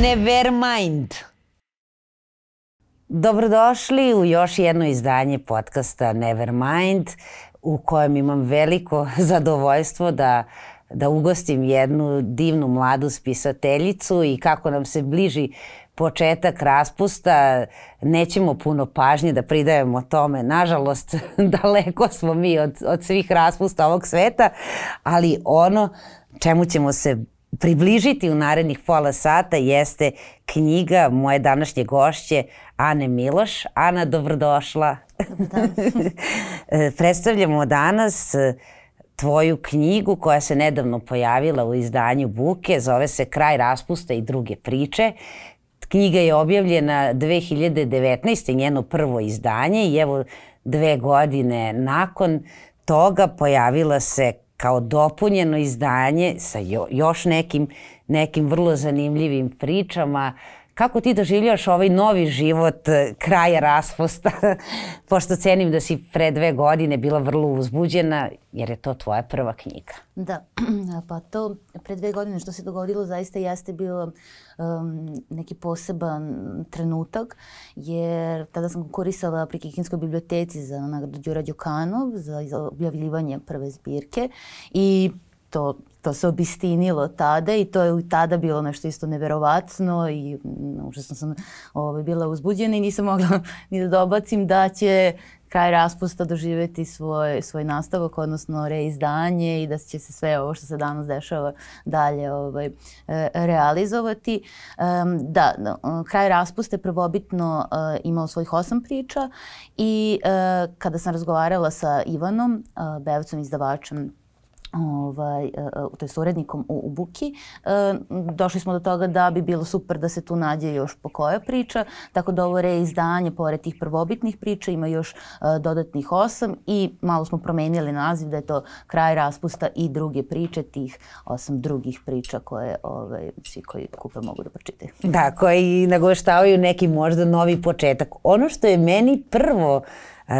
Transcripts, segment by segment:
Nevermind. Dobrodošli u još jedno izdanje podcasta Nevermind u kojem imam veliko zadovoljstvo da da ugostim jednu divnu mladu spisateljicu i kako nam se bliži početak raspusta, nećemo puno pažnje da pridajemo tome. Nažalost, daleko smo mi od, od svih raspusta ovog sveta, ali ono čemu ćemo se približiti u narednih pola sata jeste knjiga moje današnje gošće Ane Miloš. Ana, dobrodošla. Da. Predstavljamo danas e, tvoju knjigu koja se nedavno pojavila u izdanju Buke, zove se Kraj raspusta i druge priče. Knjiga je objavljena 2019. njeno prvo izdanje i evo dve godine nakon toga pojavila se kao dopunjeno izdanje sa jo, još nekim, nekim vrlo zanimljivim pričama, uh, Kako ti doživljaš ovaj novi život e, kraja raspusta, pošto cenim da si pre dve godine bila vrlo uzbuđena, jer je to tvoja prva knjiga? Da, pa to pre dve godine što se dogodilo zaista jeste bilo um, neki poseban trenutak, jer tada sam konkurisala pri Kikinskoj biblioteci za nagradu Đura Đukanov, za objavljivanje prve zbirke i to to se obistinilo tada i to je tada bilo nešto isto neverovatno i mm, užasno sam ovaj, bila uzbuđena i nisam mogla ni da dobacim da će kraj raspusta doživeti svoj, svoj nastavak, odnosno reizdanje i da će se sve ovo što se danas dešava dalje ovaj, e, realizovati. Um, da, kraj raspusta je prvobitno uh, imao svojih osam priča i uh, kada sam razgovarala sa Ivanom, uh, Bevcom izdavačem ovaj, to e, je urednikom u, u Buki, e, došli smo do toga da bi bilo super da se tu nađe još po koja priča, tako da ovo reizdanje, pored tih prvobitnih priča, ima još e, dodatnih osam i malo smo promenili naziv da je to kraj raspusta i druge priče, tih osam drugih priča koje ovaj, svi koji kupe mogu da pročitaju. Da, koji nagoštavaju neki možda novi početak. Ono što je meni prvo uh,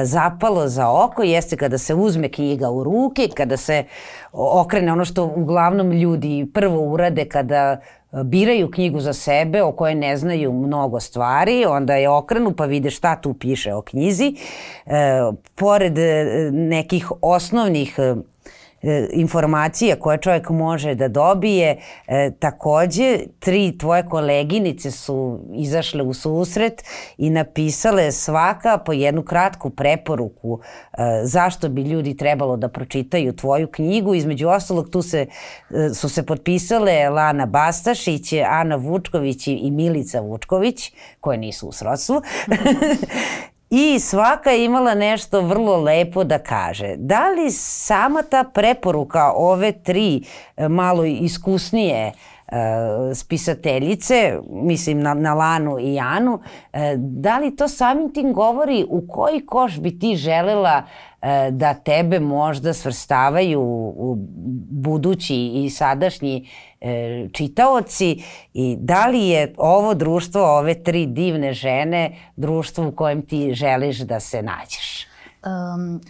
zapalo za oko jeste kada se uzme knjiga u ruke, kada se okrene ono što uglavnom ljudi prvo urade kada e, biraju knjigu za sebe o kojoj ne znaju mnogo stvari, onda je okrenu pa vide šta tu piše o knjizi. E, pored e, nekih osnovnih e, E, informacije koje čovjek može da dobije. E, takođe, tri tvoje koleginice su izašle u susret i napisale svaka po jednu kratku preporuku e, zašto bi ljudi trebalo da pročitaju tvoju knjigu. Između ostalog, tu se, e, su se potpisale Lana Bastašić, Ana Vučković i Milica Vučković, koje nisu u srodstvu. I svaka je imala nešto vrlo lepo da kaže. Da li sama ta preporuka ove tri e, malo iskusnije uh, Eh, spisateljice, mislim na, na Lanu i Janu, eh, da li to samim tim govori u koji koš bi ti želela eh, da tebe možda svrstavaju u budući i sadašnji čitaoci i da li je ovo društvo, ove tri divne žene, društvo u kojem ti želiš da se nađeš? Um,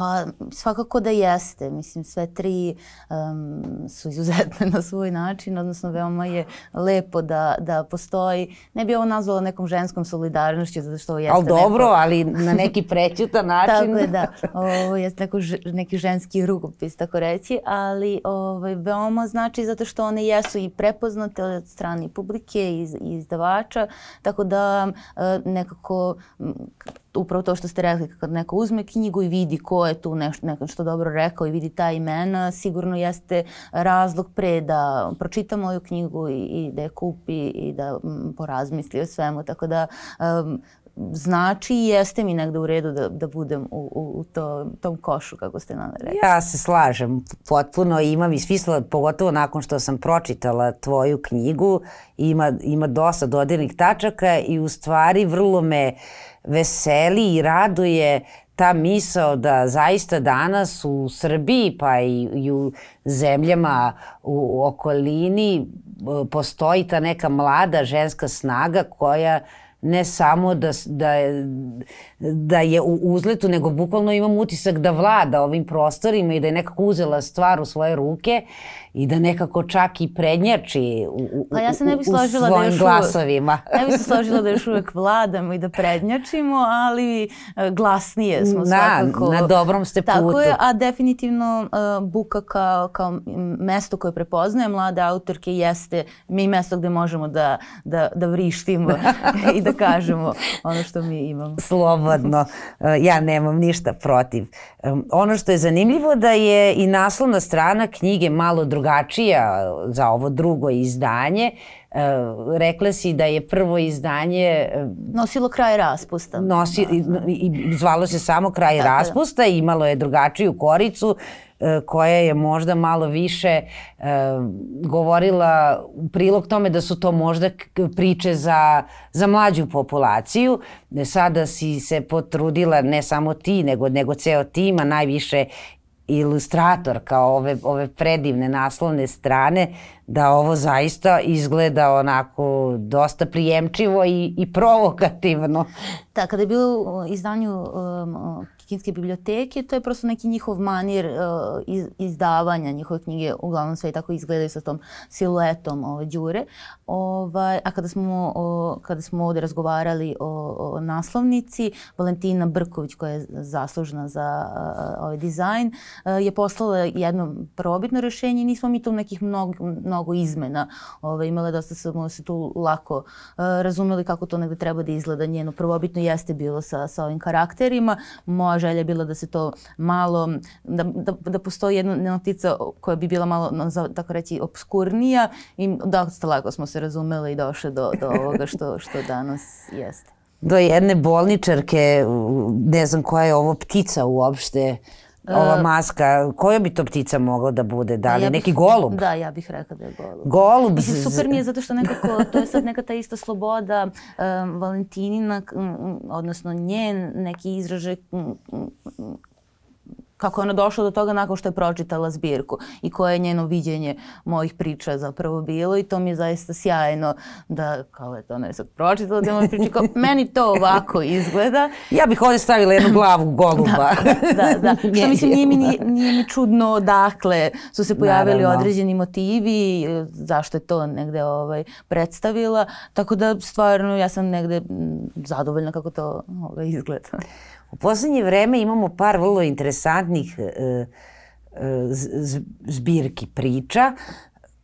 Pa svakako da jeste. Mislim, sve tri um, su izuzetne na svoj način, odnosno veoma je lepo da, da postoji. Ne bi ovo nazvala nekom ženskom solidarnošću, zato što ovo jeste... Ali dobro, neko... ali na neki prećutan način. tako je, da. Ovo jeste neko, neki ženski rugopis, tako reći, ali ovaj, veoma znači zato što one jesu i prepoznate od strane publike i iz, izdavača, tako da nekako upravo to što ste rekli, kad neko uzme knjigu i vidi ko je tu nešto, nešto dobro rekao i vidi ta imena, sigurno jeste razlog pre da pročita moju knjigu i, i da je kupi i da m, mm, porazmisli o svemu. Tako da um, znači i jeste mi negde u redu da, da budem u, u, u to, tom košu, kako ste nam rekli. Ja se slažem potpuno imam i smisla, pogotovo nakon što sam pročitala tvoju knjigu, ima, ima dosta dodirnih tačaka i u stvari vrlo me uh, veseli i raduje ta misao da zaista danas u Srbiji pa i, i u zemljama u, u okolini e, postoji ta neka mlada ženska snaga koja ne samo da, da, da je u uzletu, nego bukvalno imam utisak da vlada ovim prostorima i da je nekako uzela stvar u svoje ruke. Uh, i da nekako čak i prednjači u, u, pa ja se ne bi složila u da svojim da još glasovima. Uvek, ne bi se složila da još uvek vladamo i da prednjačimo, ali e, glasnije smo na, svakako. Na dobrom ste putu. Tako je, a definitivno uh, Buka kao, kao mesto koje prepoznaje mlade autorke jeste mi mesto gde možemo da, da, da vrištimo i da kažemo ono što mi imamo. Slobodno. E, ja nemam ništa protiv. Um, ono što je zanimljivo da je i naslovna strana knjige malo drugačija drugačija za ovo drugo izdanje. E, rekla si da je prvo izdanje... E, Nosilo kraj raspusta. Nosi, da, da, i, i, zvalo se samo kraj da, raspusta, da. imalo je drugačiju koricu e, koja je možda malo više e, govorila u prilog tome da su to možda priče za, za mlađu populaciju. E, sada si se potrudila ne samo ti, nego, nego ceo tim, a najviše ilustrator kao ove, ove predivne naslovne strane da ovo zaista izgleda onako dosta prijemčivo i, i provokativno. Da, kada je bilo u izdanju um, Kinske biblioteke, to je prosto neki njihov manir uh, iz, izdavanja njihove knjige, uglavnom sve i tako izgledaju sa tom siluetom ove đure. Ovaj, a kada smo, o, kada smo ovde razgovarali o, o naslovnici, Valentina Brković koja je zaslužna za uh, ovaj dizajn, uh, je poslala jedno probitno rešenje i nismo mi tu nekih mnogo, mnogo izmena ovaj, imale, dosta smo se tu lako uh, razumeli kako to negde treba da izgleda. Njeno prvobitno jeste bilo sa, sa ovim karakterima, može želja je bila da se to malo, da, da, da postoji jedna notica koja bi bila malo, za, tako reći, obskurnija i da lako smo se razumeli i došli do, do ovoga što, što danas jeste. Do jedne bolničarke, ne znam koja je ovo ptica uopšte, Ova e, maska, koja bi to ptica mogla da bude? Da li ja bih, neki golub? Da, ja bih rekla da je golub. Golub? Mislim, super mi je zato što nekako, to je sad neka ta ista sloboda um, Valentinina, um, odnosno njen neki izražaj um, kako je ona došla do toga nakon što je pročitala zbirku i koje je njeno viđenje mojih priča zapravo bilo i to mi je zaista sjajno da kao eto ona je sad pročitala da moje priče kao meni to ovako izgleda. Ja bih ovdje stavila jednu glavu goluba. Da, da, da, da. Što mislim nije mi, nije, nije mi čudno dakle su se pojavili Naravno. određeni motivi zašto je to negde ovaj, predstavila. Tako da stvarno ja sam negde mm, zadovoljna kako to ovaj, izgleda. U poslednje vreme imamo par vrlo interesantnih e, e zbirki priča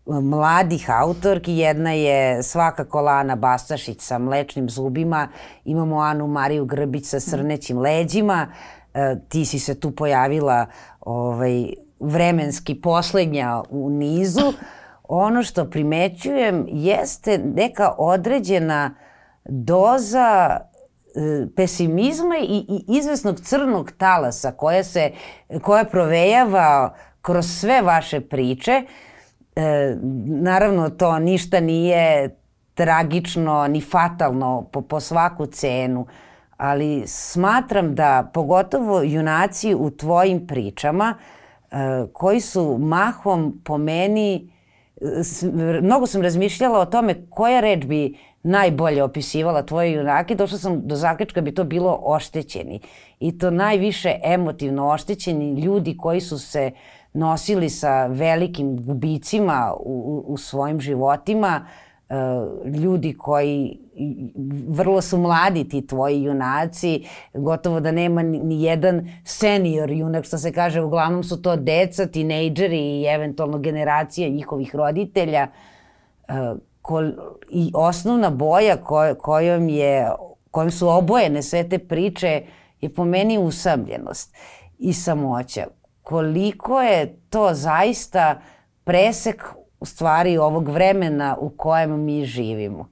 mladih autorki. Jedna je svakako Lana Bastašić sa mlečnim zubima, imamo Anu Mariju Grbić sa srnećim leđima, e, ti si se tu pojavila ovaj, vremenski poslednja u nizu. Ono što primećujem jeste neka određena doza pesimizma i, i izvesnog crnog talasa koja se koja provejava kroz sve vaše priče. E, naravno to ništa nije tragično ni fatalno po, po svaku cenu, ali smatram da pogotovo junaci u tvojim pričama e, koji su mahom po meni mnogo sam razmišljala o tome koja reč bi najbolje opisivala tvoje junake, došla sam do zaključka da bi to bilo oštećeni. I to najviše emotivno oštećeni ljudi koji su se nosili sa velikim gubicima u, u svojim životima, uh, Eh, ljudi koji vrlo su mladi ti tvoji junaci, gotovo da nema ni jedan senior junak što se kaže, uglavnom su to deca, tinejdžeri i eventualno generacija njihovih roditelja eh, Kol, i osnovna boja ko, kojom, je, kojom su obojene sve te priče je po meni usamljenost i samoća. Koliko je to zaista presek u stvari ovog vremena u kojem mi živimo.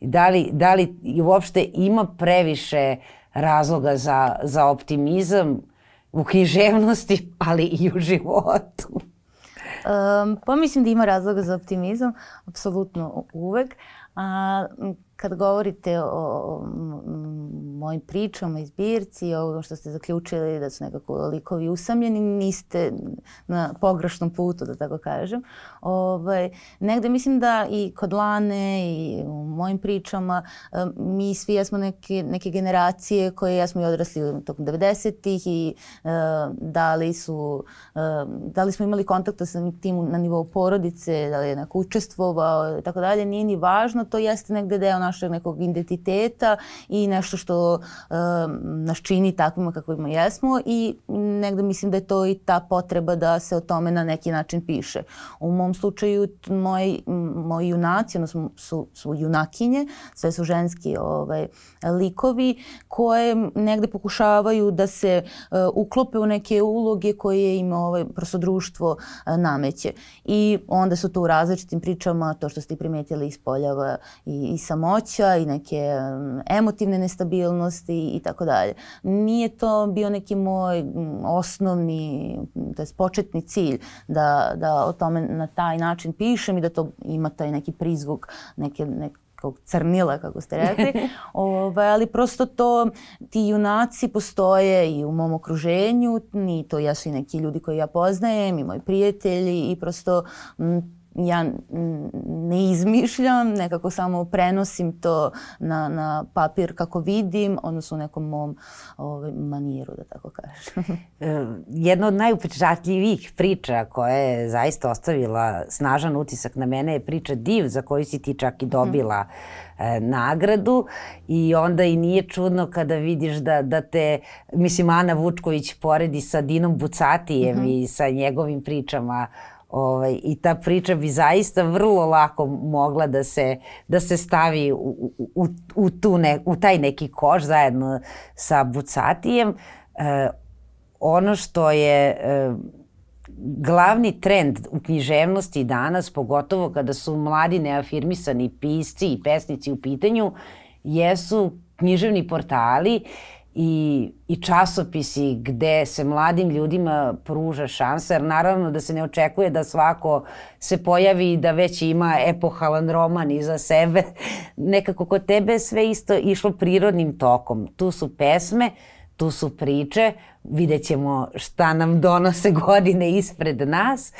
Da li, da li uopšte ima previše razloga za, za optimizam u književnosti, ali i u životu? Um, pa mislim da ima razloga za optimizam, apsolutno uvek. A, Kad govorite o mojim pričama iz Birci, o ovom što ste zaključili da su nekako likovi usamljeni, niste na pogrešnom putu, da tako kažem. Ovaj, negde mislim da i kod Lane i u mojim pričama mi svi jesmo neke, neke generacije koje jesmo i odrasli tokom 90-ih i e, da, li su, e, da li smo imali kontakta sa tim na nivou porodice, da li je neko učestvovao i tako dalje, nije ni važno, to jeste negde deo našeg nekog identiteta i nešto što uh, nas čini takvima kakvima jesmo i negde mislim da je to i ta potreba da se o tome na neki način piše. U mom slučaju moji, moji junaci, ono su, su junakinje, sve su ženski ovaj, likovi koje negde pokušavaju da se uh, uklope u neke uloge koje im ovaj, prosto društvo uh, nameće. I onda su to u različitim pričama, to što ste primetili poljava i, i samo trudnoća i neke um, emotivne nestabilnosti i tako dalje. Nije to bio neki moj osnovni, to je početni cilj da, da o tome na taj način pišem i da to ima taj neki prizvuk, neke, neke nekog crnila, kako ste rekli. Ove, ovaj, ali prosto to, ti junaci postoje i u mom okruženju, ni to jesu i neki ljudi koji ja poznajem, i moji prijatelji, i prosto m, ja ne izmišljam, nekako samo prenosim to na, na papir kako vidim, odnosno u nekom mom ovaj, maniru, da tako kažem. E, jedna od najupečatljivijih priča koja je zaista ostavila snažan utisak na mene je priča Div za koju si ti čak i dobila mm. nagradu i onda i nije čudno kada vidiš da, da te, mislim, Ana Vučković poredi sa Dinom Bucatijem mm -hmm. i sa njegovim pričama Ovaj, I ta priča bi zaista vrlo lako mogla da se, da se stavi u, u, u, tu ne, u taj neki koš zajedno sa Bucatijem. E, ono što je e, glavni trend u književnosti danas, pogotovo kada su mladi neafirmisani pisci i pesnici u pitanju, jesu književni portali uh, i, i časopisi gde se mladim ljudima pruža šansa, jer naravno da se ne očekuje da svako se pojavi i da već ima epohalan roman iza sebe. Nekako kod tebe sve isto išlo prirodnim tokom. Tu su pesme, tu su priče, vidjet ćemo šta nam donose godine ispred nas.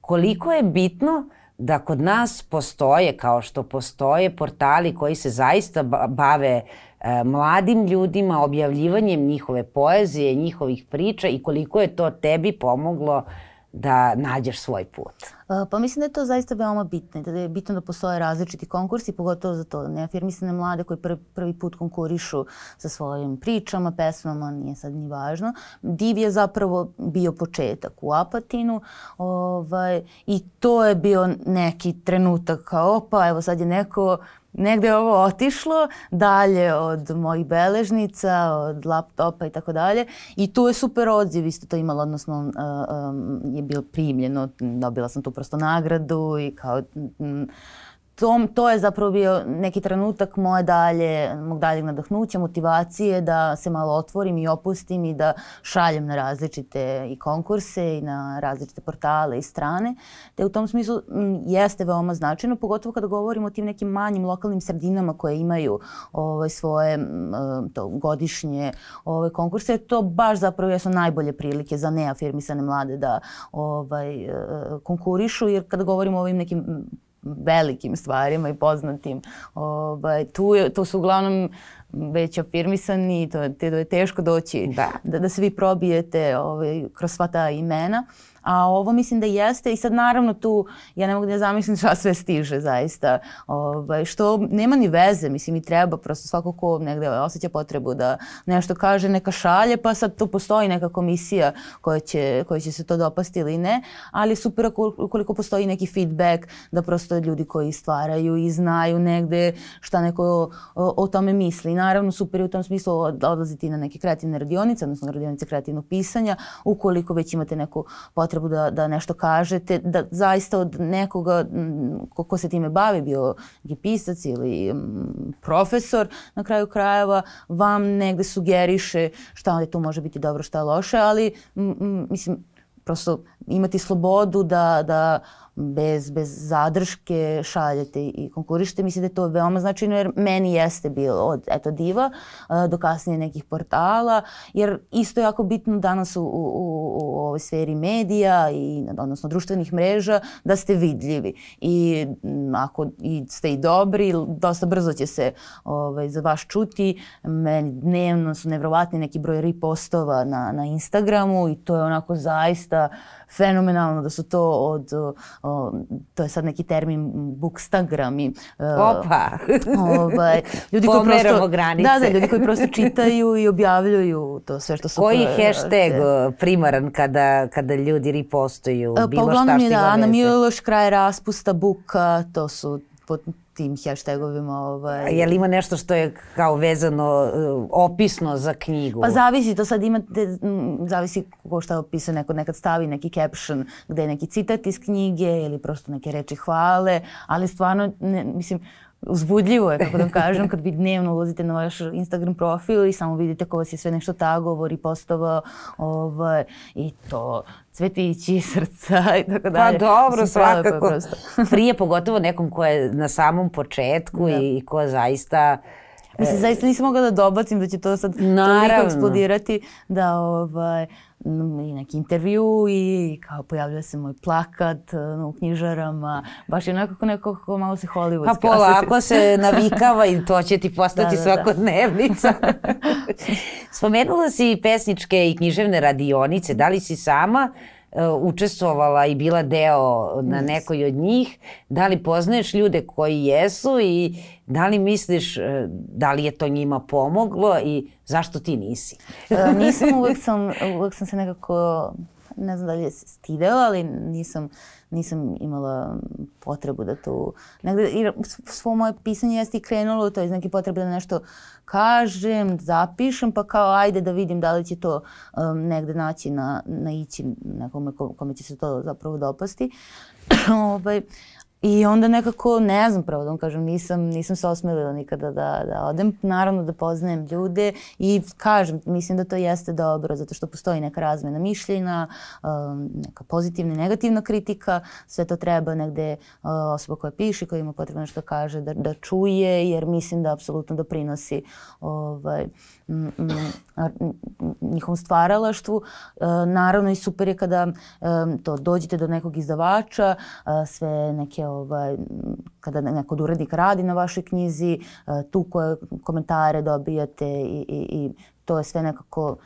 Koliko je bitno da kod nas postoje, kao što postoje portali koji se zaista bave uh, E, mladim ljudima, objavljivanjem njihove poezije, njihovih priča i koliko je to tebi pomoglo da nađeš svoj put? E, pa mislim da je to zaista veoma bitno i da je bitno da postoje različiti konkursi, pogotovo za to neafirmisane mlade koji prvi, prvi put konkurišu sa svojim pričama, pesmama, nije sad ni važno. Div je zapravo bio početak u Apatinu ovaj, i to je bio neki trenutak kao, pa evo sad je neko negde je ovo otišlo dalje od mojih beležnica, od laptopa i tako dalje. I tu je super odziv isto to imalo, odnosno uh, um, je bilo primljeno, dobila sam tu prosto nagradu i kao... Um, tom, to je zapravo bio neki trenutak moje dalje, mog daljeg nadahnuća, motivacije da se malo otvorim i opustim i da šaljem na različite i konkurse i na različite portale i strane. Te u tom smislu m, jeste veoma značajno, pogotovo kada govorimo o tim nekim manjim lokalnim sredinama koje imaju ovaj, svoje m, to, godišnje ovaj, konkurse. To baš zapravo jesu najbolje prilike za neafirmisane mlade da ovaj, e, e, konkurišu, jer kada govorimo o ovim nekim velikim stvarima i poznatim. Ovaj, tu, je, tu su uglavnom već afirmisani, to, te, to je teško doći da, da, da se vi probijete ovaj, kroz sva ta imena. Uh, A ovo mislim da jeste i sad naravno tu ja ne mogu da zamislim šta sve stiže zaista. Ovaj, što nema ni veze, mislim i treba prosto svako ko negde osjeća potrebu da nešto kaže, neka šalje pa sad tu postoji neka komisija koja će, koja će se to dopasti ili ne, ali super ukoliko postoji neki feedback da prosto ljudi koji stvaraju i znaju negde šta neko o, o tome misli. Naravno super je u tom smislu odlaziti na neke kreativne radionice, odnosno radionice kreativnog pisanja, ukoliko već imate neku potrebu potrebu da, da nešto kažete, da zaista od nekoga ko, ko se time bavi, bio pisac ili profesor na kraju krajeva, vam negde sugeriše šta ali tu može biti dobro, šta loše, ali m, m, mislim, prosto imati slobodu da, da bez, bez zadrške šaljete i konkurište. Mislim da je to veoma značajno jer meni jeste bilo od eto, diva do kasnije nekih portala, jer isto je jako bitno danas u, u, u, u ovoj sferi medija i odnosno društvenih mreža da ste vidljivi i m, ako i ste i dobri, dosta brzo će se ovaj, za vas čuti. Meni dnevno su nevrovatni neki broj ripostova na, na Instagramu i to je onako zaista izgleda fenomenalno, da su to od, o, to je sad neki termin, bookstagram i... E, Opa! Ovaj, ljudi koji prosto, granice. Da, da, ljudi koji prosto čitaju i objavljuju to sve što su... Koji hashtag te... E, primaran kada, kada ljudi ripostuju e, pa, bilo šta što je da, Miloš kraj raspusta, buka, to su pod tim hashtagovima. Ovaj. A je li ima nešto što je kao vezano eh, opisno za knjigu? Pa zavisi, to sad imate, zavisi ko šta opisa, neko nekad stavi neki caption gde je neki citat iz knjige ili prosto neke reči hvale, ali stvarno, ne, mislim, uzbudljivo je, kako da kažem, kad vi dnevno ulazite na vaš Instagram profil i samo vidite ko vas je sve nešto tagovor i postova ovaj, i to cvetići, srca i tako pa dalje. Pa dobro, svakako. Prije pogotovo nekom ko je na samom početku da. i, i ko zaista uh, Mislim, e, zaista nisam mogla da dobacim da će to sad naravno. toliko eksplodirati da ovaj, i neki intervju i kao pojavlja se moj plakat no, u knjižarama, baš je onako neko kako malo se hollywoodski Pa polako se navikava i to će ti postati da, da, da. svakodnevnica. Da. Spomenula si pesničke i književne radionice, da li si sama? E, učestvovala i bila deo na nekoj od njih, da li poznaješ ljude koji jesu i da li misliš e, da li je to njima pomoglo i zašto ti nisi? E, nisam, uvek sam, uvek sam se nekako, ne znam da li je stidela, ali nisam uh, nisam imala potrebu da to... Negde, i svo moje pisanje jeste i krenulo to je neke potrebe da nešto kažem, da zapišem, pa kao ajde da vidim da li će to um, negde naći na, na ići nekome kome će se to zapravo dopasti. ovaj, I onda nekako, ne znam pravo da vam kažem, nisam, nisam se osmelila nikada da, da odem. Naravno da poznajem ljude i kažem, mislim da to jeste dobro, zato što postoji neka razmena mišljenja, um, neka pozitivna i negativna kritika, sve to treba negde uh, osoba koja piše, koja ima potrebno što kaže, da, da čuje, jer mislim da apsolutno doprinosi ovaj, njihovom stvaralaštvu. E, naravno i super je kada e, to dođete do nekog izdavača, e, sve neke ovaj, kada neko od urednika radi na vašoj knjizi, tu koje komentare dobijate i, i, i to je sve nekako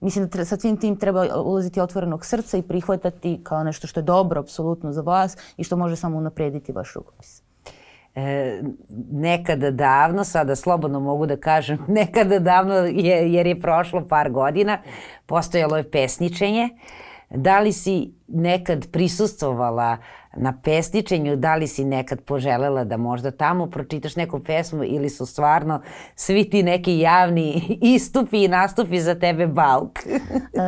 Mislim da sa svim tim treba ulaziti otvorenog srca i prihvatati kao nešto što je dobro apsolutno za vas i što može samo unaprediti vaš rukopis. E, nekada davno, sada slobodno mogu da kažem nekada davno je, jer je prošlo par godina, postojalo je pesničenje. Da li si nekad prisustvovala na pesničenju, da li si nekad poželela da možda tamo pročitaš neku pesmu ili su stvarno svi ti neki javni istupi i nastupi za tebe balk? E,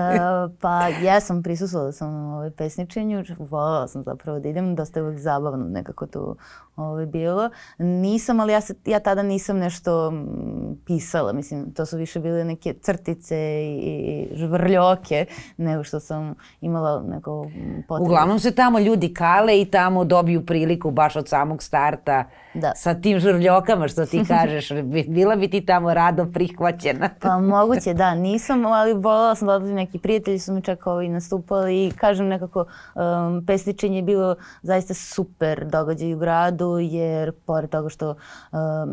pa ja sam prisustvovala sam na ovoj pesničenju, volala sam zapravo da idem, dosta je uvek zabavno nekako to je ovaj, bilo. Nisam, ali ja, se, ja tada nisam nešto pisala, mislim, to su više bile neke crtice i, i žvrljoke nego što sam imala neko potrebno. Uglavnom se tamo ljudi kale i tamo dobiju priliku baš od samog starta da. sa tim žurljokama što ti kažeš. Bila bi ti tamo rado prihvaćena. pa moguće, da, nisam, ali volala sam da odlazi neki prijatelji su mi čak i ovaj nastupali i kažem nekako um, pesničenje je bilo zaista super događaj u gradu jer pored toga što um,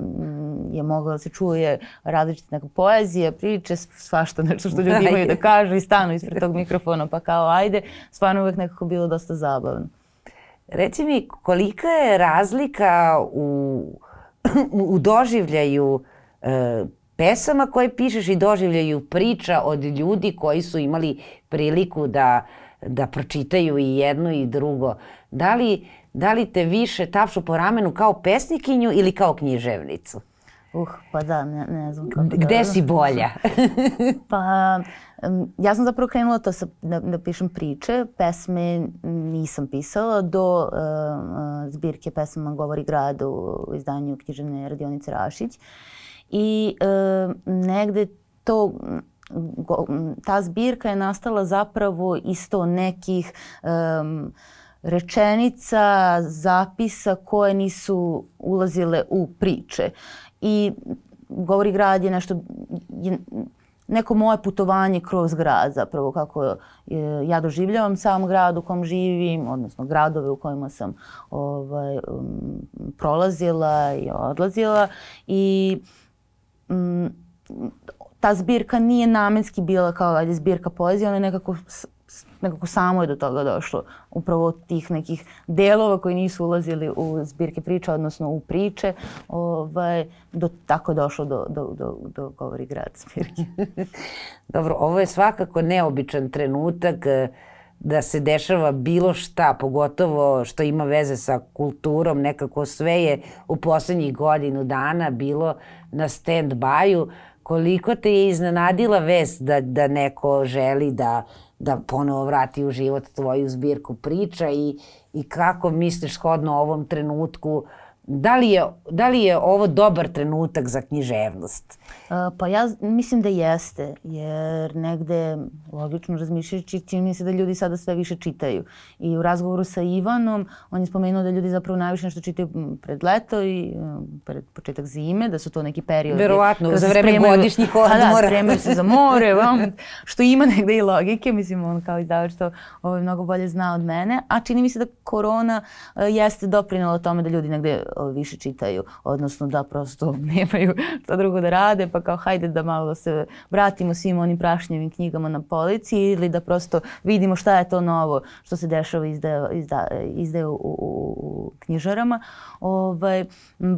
je moglo da se čuje različite neka poezija, priče, svašta nešto što ljudi imaju da kažu i stanu ispred tog mikrofona pa kao ajde, stvarno uvek nekako bilo dosta zabavno. Reci mi, kolika je razlika u, u doživljaju e, pesama koje pišeš i doživljaju priča od ljudi koji su imali priliku da, da pročitaju i jedno i drugo. Da li, da li te više tapšu po ramenu kao pesnikinju ili kao književnicu? Uh, pa da, ne, ne znam kako Gde da... si bolja? pa, ja sam zapravo krenula to da sa, da, da pišem priče, pesme nisam pisala do uh, zbirke pesama Govori grad u izdanju književne radionice Rašić i uh, negde to go, ta zbirka je nastala zapravo isto nekih um, rečenica, zapisa koje nisu ulazile u priče. I govori grad je nešto je neko moje putovanje kroz grad zapravo kako e, ja doživljavam sam grad u kom živim, odnosno gradove u kojima sam ovaj, prolazila i odlazila i ta zbirka nije namenski bila kao ajde, zbirka poezije, ona je nekako nekako samo je do toga došlo. Upravo od tih nekih delova koji nisu ulazili u zbirke priča, odnosno u priče, ovaj, do, tako došlo do, do, do, do govori grad zbirke. Dobro, ovo je svakako neobičan trenutak eh, da se dešava bilo šta, pogotovo što ima veze sa kulturom, nekako sve je u poslednjih godinu dana bilo na stand-by-u koliko te je iznenadila vest da, da neko želi da, da ponovo vrati u život tvoju zbirku priča i, i kako misliš shodno ovom trenutku uh, da li je, da li je ovo dobar trenutak za književnost? Pa ja mislim da jeste, jer negde logično razmišljajući čini mi se da ljudi sada sve više čitaju. I u razgovoru sa Ivanom on je spomenuo da ljudi zapravo najviše nešto čitaju pred leto i pred početak zime, da su to neki periodi. Verovatno, za vreme spremaju, godišnjih da, odmora. Da, spremaju se za more, vam, što ima negde i logike, mislim on kao izdavač to ovaj, mnogo bolje zna od mene, a čini mi se da korona e, jeste doprinala tome da ljudi negde više čitaju, odnosno da prosto nemaju šta drugo da rade, pa kao hajde da malo se vratimo svim onim prašnjevim knjigama na polici ili da prosto vidimo šta je to novo što se dešava izdaje, izda, izdaje u, u, u knjižarama. Ovaj,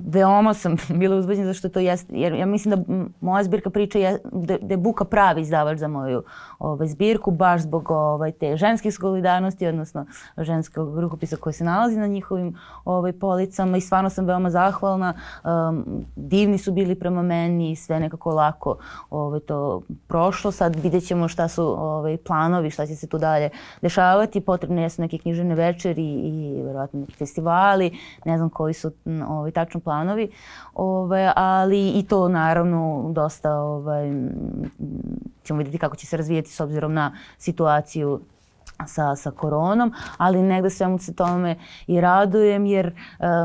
veoma sam bila uzbeđena zašto to jeste, jer ja mislim da moja zbirka priča je, da, da je Buka pravi izdavač za moju ovaj, zbirku, baš zbog ovaj, te ženske solidarnosti, odnosno ženskog rukopisa koji se nalazi na njihovim ovaj, policama i stvarno stvarno sam veoma zahvalna. Um, divni su bili prema meni, sve nekako lako ovaj, to prošlo. Sad vidjet ćemo šta su ovaj, planovi, šta će se tu dalje dešavati. Potrebne su neke književne večeri i verovatno neki festivali, ne znam koji su ovaj, tačno planovi. Ovaj, ali i to naravno dosta ovaj, ćemo vidjeti kako će se razvijeti s obzirom na situaciju sa, sa koronom, ali negde svemu se tome i radujem jer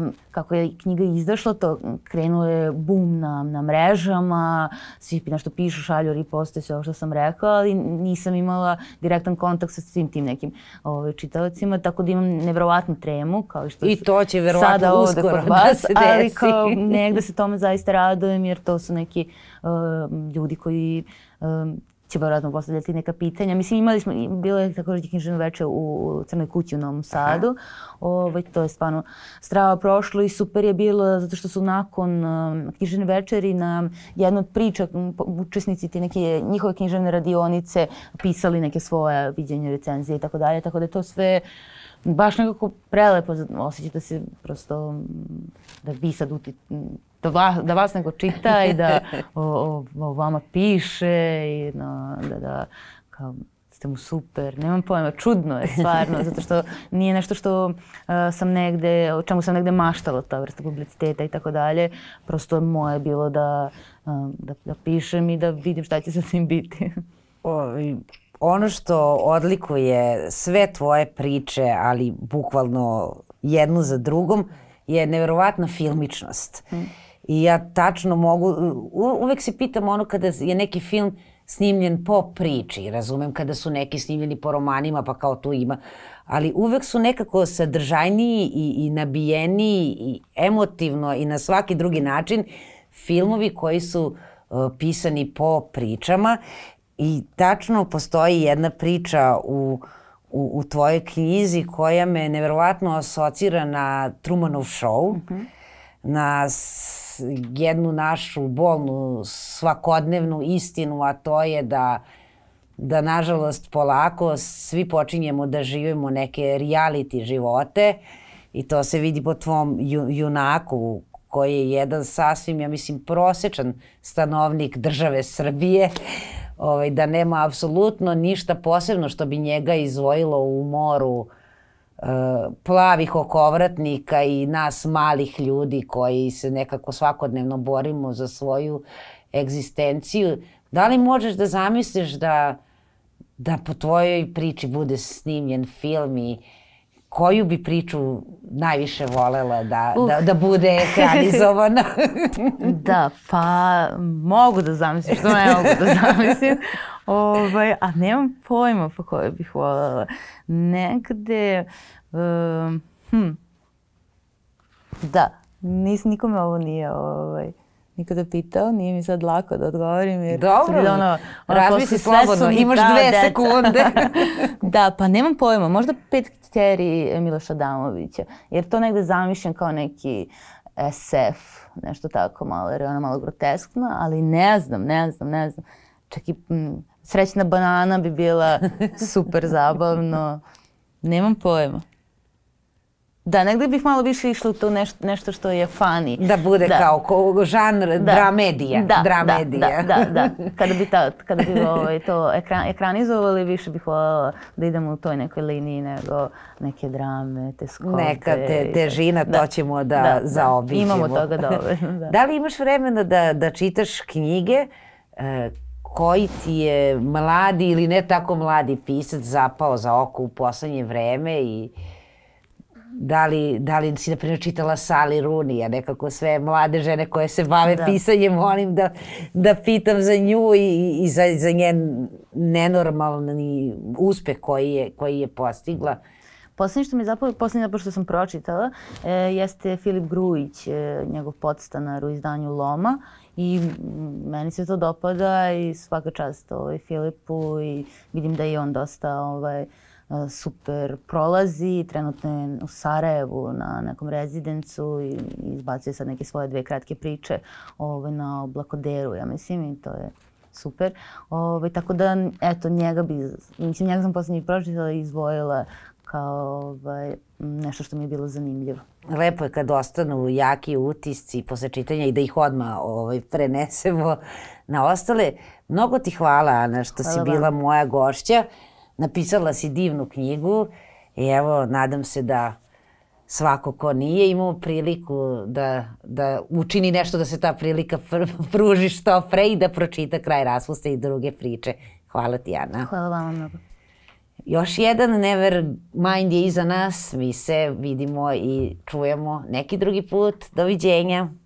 um, kako je knjiga izašla, to krenuo je bum na, na mrežama, svi nešto pišu, šalju, riposte, sve ovo što sam rekla, ali nisam imala direktan kontakt sa svim tim nekim ovaj, čitavacima, tako da imam nevrovatnu tremu. Kao što I to će verovatno uskoro da vas, da se desi. Ali kao, negde se tome zaista radujem jer to su neki uh, ljudi koji će verovatno postavljati neka pitanja. Mislim, imali smo, bilo je također knjiženo večer u Crnoj kući u Novom Sadu. Ovaj, to je stvarno strava prošlo i super je bilo zato što su nakon um, knjižene večeri na jednu od priča učesnici ti neke njihove književne radionice pisali neke svoje viđenje, recenzije i tako dalje. Tako da je to sve baš nekako prelepo. Osjećate se prosto da vi sad uti, da, va, da vas neko čita i da o, o, o vama piše i no, da, da kao, ste mu super, nemam pojma, čudno je stvarno, zato što nije nešto što uh, sam negde, o čemu sam negde maštala ta vrsta publiciteta i tako dalje. Prosto moje bilo da, uh, da, da pišem i da vidim šta će sa tim biti. o, ono što odlikuje sve tvoje priče, ali bukvalno jednu za drugom, je neverovatna filmičnost. Mm. I ja tačno mogu, u, uvek se pitam ono kada je neki film snimljen po priči, razumem kada su neki snimljeni po romanima pa kao tu ima, ali uvek su nekako sadržajniji i, i nabijeniji i emotivno i na svaki drugi način filmovi koji su uh, pisani po pričama i tačno postoji jedna priča u u, u tvojoj knjizi koja me neverovatno asocira na Trumanov show. Mm -hmm na jednu našu bolnu svakodnevnu istinu, a to je da da nažalost polako svi počinjemo da živimo neke reality živote i to se vidi po tvom ju, junaku koji je jedan sasvim, ja mislim, prosečan stanovnik države Srbije, ovaj, da nema apsolutno ništa posebno što bi njega izvojilo u moru uh, plavih okovratnika i nas malih ljudi koji se nekako svakodnevno borimo za svoju egzistenciju. Da li možeš da zamisliš da, da po tvojoj priči bude snimljen film i uh, koju bi priču najviše volela da, uh. da, da bude ekranizovana? da, pa mogu da zamislim, što ne mogu da zamislim. Ovaj, a nemam pojma pa koju bih volela. Negde, um, hm, da, nis, nikome ovo nije ovaj, nikada pitao, nije mi sad lako da odgovorim. Jer Dobro, ono, ono, razmisli slobodno, imaš dve deca. sekunde. da, pa nemam pojma, možda pet kćeri Miloša Damovića, jer to negde zamišljam kao neki SF, nešto tako malo, jer je ona malo groteskna, ali ne znam, ne znam, ne znam. Čak i m, srećna banana bi bila super zabavno. Nemam pojma. Da, negde bih malo više išla u to neš, nešto što je funny. Da bude da. kao ko, žanr da. dramedija. Da, da, dramedija. da, da, da, Kada bi, ta, kada bi ovaj, to ekran, ekranizovali, više bih voljela da idemo u toj nekoj liniji nego neke drame, te skote. Neka te, težina, to da. ćemo da, da, zaobiđemo. Imamo toga dobro. Ovaj, da. li imaš vremena da, čitaš knjige e, koji ti je mladi ili ne tako mladi pisac zapao za oko u poslednje vreme i da li, da li si, na primjer, čitala Sali Runija, nekako sve mlade žene koje se bave da. pisanjem, molim da, da pitam za nju i, i za, za njen nenormalni uspeh koji je, koji je postigla. Poslednje što mi zapravo, poslednje zapravo što sam pročitala e, jeste Filip Grujić, e, njegov podstanar u izdanju Loma i meni se to dopada i svaka čast ovaj, Filipu i vidim da je on dosta ovaj, super prolazi, trenutno je u Sarajevu na nekom rezidencu i izbacuje sad neke svoje dve kratke priče ovaj, na Oblakoderu, ja mislim, i to je super. Ovaj, tako da, eto, njega bi, mislim, njega sam poslednji pročitala i izvojila kao ovaj, nešto što mi je bilo zanimljivo. Lepo je kad ostanu jaki utisci posle čitanja i da ih odmah ovaj, prenesemo na ostale. Mnogo ti hvala, Ana, što hvala si bila vam. moja gošća. Napisala si divnu knjigu i evo, nadam se da svako ko nije imao priliku da, da učini nešto da se ta prilika pr pruži što pre i da pročita kraj raspusta i druge priče. Hvala ti, Ana. Hvala vam mnogo. Još jedan Never Mind je iza nas. Mi se vidimo i čujemo neki drugi put. Doviđenja.